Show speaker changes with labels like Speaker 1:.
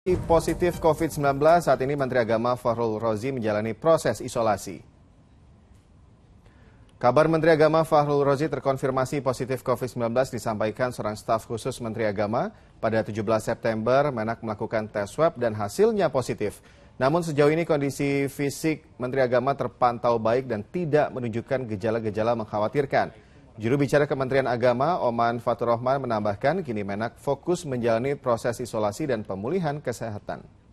Speaker 1: Positif COVID-19 saat ini Menteri Agama Fahrul Rozi menjalani proses isolasi. Kabar Menteri Agama Fahrul Rozi terkonfirmasi positif COVID-19 disampaikan seorang staf khusus Menteri Agama pada 17 September. Menak melakukan tes swab dan hasilnya positif. Namun sejauh ini kondisi fisik Menteri Agama terpantau baik dan tidak menunjukkan gejala-gejala mengkhawatirkan. Juru bicara Kementerian Agama, Oman Fatur Rahman menambahkan, kini Menak fokus menjalani proses isolasi dan pemulihan kesehatan.